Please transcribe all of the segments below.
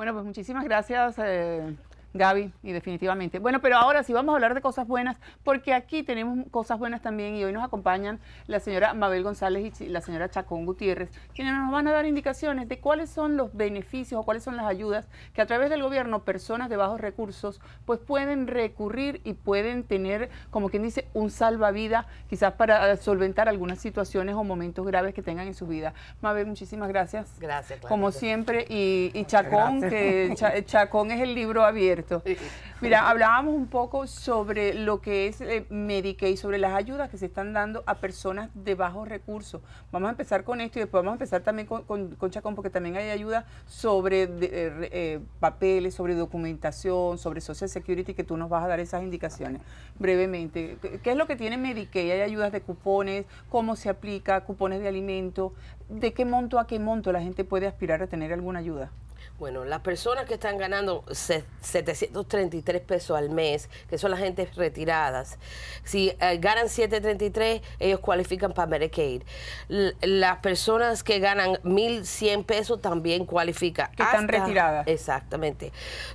Bueno, pues muchísimas gracias. Eh, Gaby, y definitivamente. Bueno, pero ahora sí vamos a hablar de cosas buenas, porque aquí tenemos cosas buenas también y hoy nos acompañan la señora Mabel González y la señora Chacón Gutiérrez, quienes nos van a dar indicaciones de cuáles son los beneficios o cuáles son las ayudas que a través del gobierno personas de bajos recursos pues pueden recurrir y pueden tener, como quien dice, un salvavida quizás para solventar algunas situaciones o momentos graves que tengan en su vida. Mabel, muchísimas gracias. Gracias. Como siempre, y, Chacón, que Chacón es el libro abierto. Mira, hablábamos un poco sobre lo que es eh, Medicaid, sobre las ayudas que se están dando a personas de bajos recursos. Vamos a empezar con esto y después vamos a empezar también con, Chacón, porque también hay ayuda sobre eh, eh, papeles, sobre documentación, sobre Social Security, que tú nos vas a dar esas indicaciones brevemente. ¿Qué es lo que tiene Medicaid? ¿Hay ayudas de cupones? ¿Cómo se aplica? ¿Cupones de alimento? ¿De qué monto a qué monto la gente puede aspirar a tener alguna ayuda? Bueno, las personas que están ganando 733 pesos al mes, que son las gentes retiradas, si eh, ganan 733, ellos cualifican para Medicaid. las personas que ganan 1.100 pesos también cualifican. Que están retiradas. Exactamente.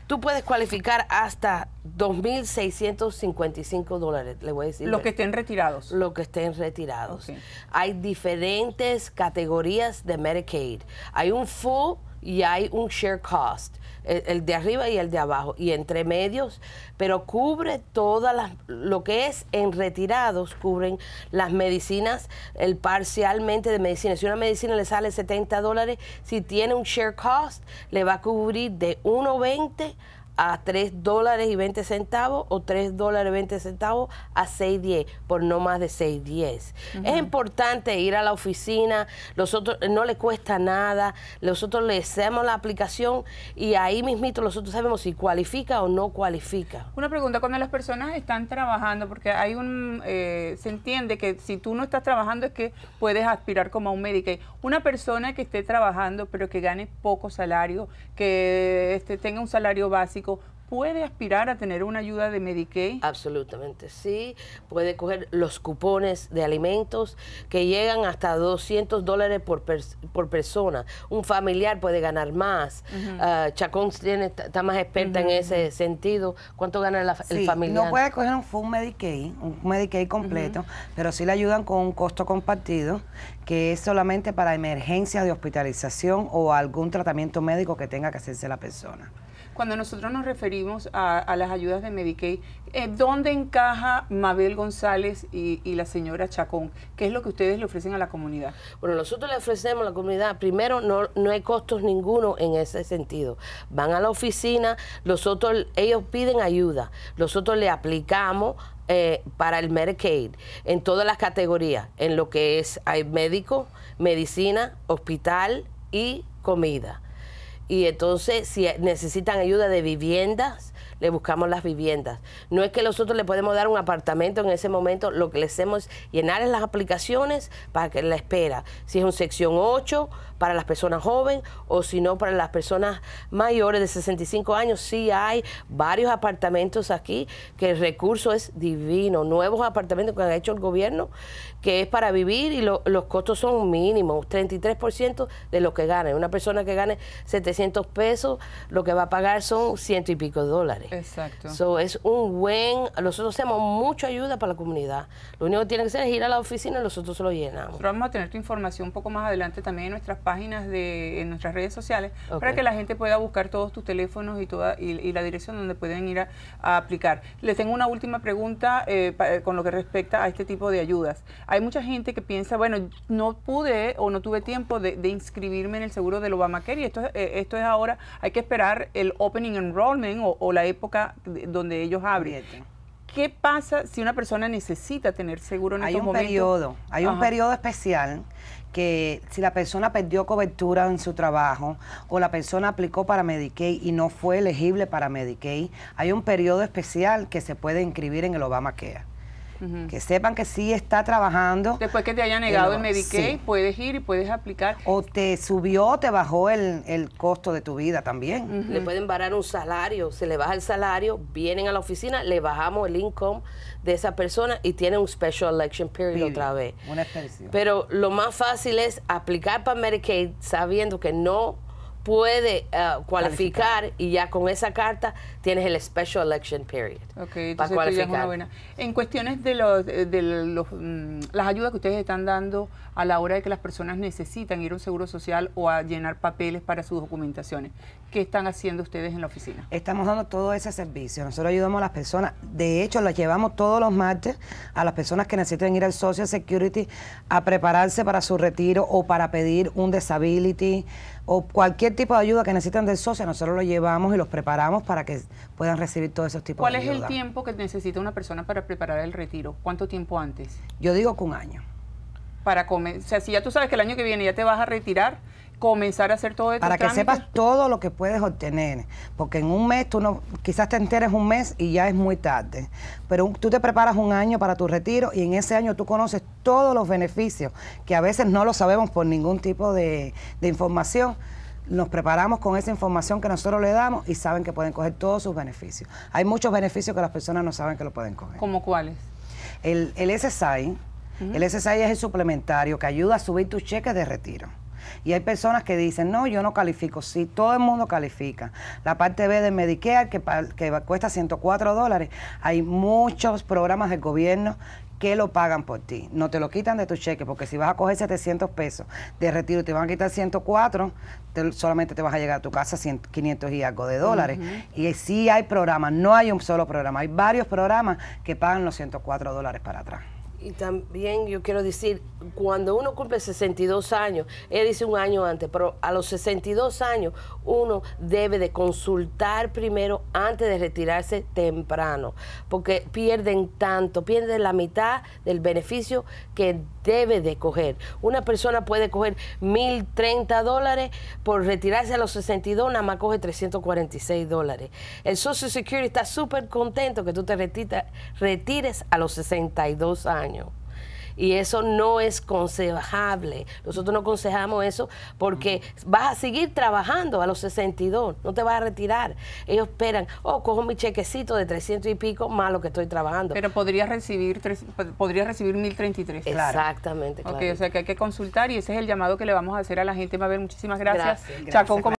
Tú puedes cualificar hasta 2.655 dólares, le voy a decir. Los que estén retirados. Los que estén retirados. Hay diferentes categorías de Medicaid. Hay un full y hay un share cost, el, de arriba y el de abajo, y entre medios, pero cubre todas las, lo que es en retirados, cubren las medicinas, el parcialmente de medicina. Si una medicina le sale 70 dólares, si tiene un share cost, le va a cubrir de 1,20 a 3 dólares y 20 centavos o 3 dólares y 20 centavos a 6.10 por no más de 6.10. Es importante ir a la oficina, nosotros no le cuesta nada, nosotros le hacemos la aplicación y ahí mismito nosotros sabemos si cualifica o no cualifica. Una pregunta, cuando las personas están trabajando, porque hay un, eh, se entiende que si tú no estás trabajando es que puedes aspirar como a un Medicaid. Una persona que esté trabajando pero que gane poco salario, que este, tenga un salario básico, ¿Puede aspirar a tener una ayuda de Medicaid? Absolutamente, sí. Puede coger los cupones de alimentos que llegan hasta 200 dólares por, persona. Un familiar puede ganar más. Ah, Chacón está más experta en ese sentido. ¿Cuánto gana el familiar? No puede coger un full Medicaid, un Medicaid completo, pero sí le ayudan con un costo compartido que es solamente para emergencias de hospitalización o algún tratamiento médico que tenga que hacerse la persona cuando nosotros nos referimos a, las ayudas de Medicaid, eh, ¿dónde encaja Mabel González y, la señora Chacón? ¿Qué es lo que ustedes le ofrecen a la comunidad? Bueno, nosotros le ofrecemos a la comunidad, primero, no, hay costos ninguno en ese sentido. Van a la oficina, nosotros, ellos piden ayuda, nosotros le aplicamos eh, para el Medicaid en todas las categorías, en lo que es hay médico, medicina, hospital y comida. Y entonces, si necesitan ayuda de viviendas, le buscamos las viviendas. No es que nosotros le podemos dar un apartamento en ese momento, lo que le hacemos es llenar las aplicaciones para que la espera. Si es un sección 8 para las personas jóvenes o si no para las personas mayores de 65 años, sí hay varios apartamentos aquí que el recurso es divino, nuevos apartamentos que ha hecho el gobierno, que es para vivir y los costos son mínimos, 33% de lo que gane. Una persona que gane 700 pesos, lo que va a pagar son ciento y pico de dólares. Exacto. So, es un buen, nosotros hacemos mucha ayuda para la comunidad. Lo único que tiene que hacer es ir a la oficina y nosotros se lo llenamos. vamos a tener tu información un poco más adelante también en nuestras páginas, de, en nuestras redes sociales, para que la gente pueda buscar todos tus teléfonos y, toda, y, la dirección donde pueden ir a, aplicar. Les tengo una última pregunta eh, eh, con lo que respecta a este tipo de ayudas. Hay mucha gente que piensa, bueno, no pude o no tuve tiempo de, inscribirme en el seguro del Obamacare y esto, eh, esto es ahora, hay que esperar el opening enrollment o, o la época donde ellos abren. ¿Qué pasa si una persona necesita tener seguro en hay un Periodo, hay un periodo especial que si la persona perdió cobertura en su trabajo o la persona aplicó para Medicaid y no fue elegible para Medicaid, hay un periodo especial que se puede inscribir en el obama Obamacare que sepan que sí está trabajando. Después que te haya negado el Medicaid, puedes ir y puedes aplicar. O te subió o te bajó el, costo de tu vida también. Le pueden varar un salario, se le baja el salario, vienen a la oficina, le bajamos el income de esa persona y tiene un special election period, otra vez. Una Pero lo más fácil es aplicar para Medicaid sabiendo que no puede ah, cualificar, y ya con esa carta tienes el special election period. para En cuestiones de, los, eh, de los, mm, las ayudas que ustedes están dando a la hora de que las personas necesitan ir a un seguro social o a llenar papeles para sus documentaciones, ¿qué están haciendo ustedes en la oficina? Estamos dando todo ese servicio. Nosotros ayudamos a las personas. De hecho, las llevamos todos los martes a las personas que necesiten ir al Social Security a prepararse para su retiro o para pedir un disability o cualquier tipo de ayuda que necesitan del socio, nosotros lo llevamos y los preparamos para que puedan recibir todos esos tipos de ayuda. ¿Cuál es el tiempo que necesita una persona para preparar el retiro? ¿Cuánto tiempo antes? Yo digo que un año. Para comenzar, o sea, si ya tú sabes que el año que viene ya te vas a retirar, comenzar a hacer todo esto. Para que sepas todo lo que puedes obtener, porque en un mes tú no, quizás te enteres un mes y ya es muy tarde, pero tú te preparas un año para tu retiro y en ese año tú conoces todos los beneficios, que a veces no lo sabemos por ningún tipo de información nos preparamos con esa información que nosotros le damos y saben que pueden coger todos sus beneficios. Hay muchos beneficios que las personas no saben que lo pueden coger. ¿Como cuáles? El, el SSI, el SSI es el suplementario que ayuda a subir tus cheques de retiro. Y hay personas que dicen, no, yo no califico. Sí, todo el mundo califica. La parte B de Medicare, que, que cuesta 104 dólares. Hay muchos programas del gobierno que lo pagan por ti. No te lo quitan de tu cheque, porque si vas a coger 700 pesos de retiro y te van a quitar 104, solamente te vas a llegar a tu casa 500 y algo de dólares. Y sí hay programas, no hay un solo programa, hay varios programas que pagan los 104 dólares para atrás. Y también yo quiero decir, cuando uno cumple 62 años, él dice un año antes, pero a los 62 años uno debe de consultar primero antes de retirarse temprano, porque pierden tanto, pierden la mitad del beneficio que debe de coger. Una persona puede coger 1.030 dólares, por retirarse a los 62 nada más coge 346 dólares. El Social Security está súper contento que tú te retires a los 62 años. Y eso no es consejable. Nosotros no aconsejamos eso porque vas a seguir trabajando a los 62, no te vas a retirar. Ellos esperan, oh, cojo mi chequecito de 300 y pico más lo que estoy trabajando. Pero podría recibir, podrías recibir 1033, claro. Exactamente, claro. o sea que hay que consultar y ese es el llamado que le vamos a hacer a la gente. ver muchísimas gracias. Chacón,